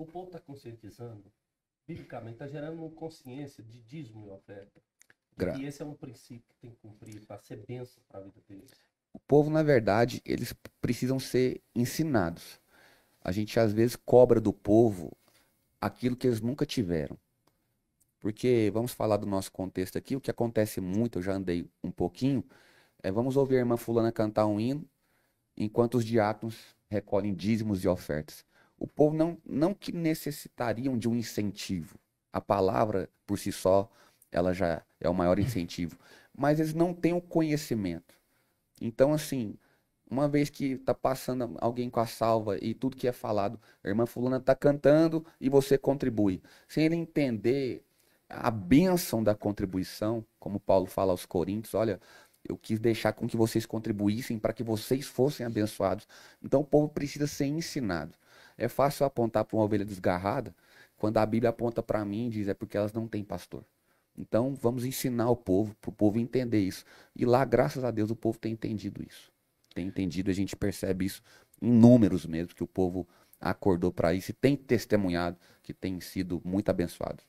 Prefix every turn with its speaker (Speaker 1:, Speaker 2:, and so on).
Speaker 1: O povo está conscientizando, biblicamente, está gerando uma consciência de dízimo e oferta. Gra e esse é um princípio que tem que cumprir para ser benção para a vida deles.
Speaker 2: O povo, na verdade, eles precisam ser ensinados. A gente às vezes cobra do povo aquilo que eles nunca tiveram. Porque vamos falar do nosso contexto aqui, o que acontece muito, eu já andei um pouquinho, é vamos ouvir a irmã fulana cantar um hino, enquanto os diáconos recolhem dízimos e ofertas o povo não, não que necessitariam de um incentivo. A palavra por si só, ela já é o maior incentivo, mas eles não têm o conhecimento. Então assim, uma vez que está passando alguém com a salva e tudo que é falado, a irmã fulana está cantando e você contribui, sem ele entender a bênção da contribuição, como Paulo fala aos Coríntios, olha, eu quis deixar com que vocês contribuíssem para que vocês fossem abençoados. Então o povo precisa ser ensinado. É fácil apontar para uma ovelha desgarrada quando a Bíblia aponta para mim e diz é porque elas não têm pastor. Então vamos ensinar o povo, para o povo entender isso. E lá, graças a Deus, o povo tem entendido isso. Tem entendido, a gente percebe isso em números mesmo, que o povo acordou para isso e tem testemunhado que tem sido muito abençoado.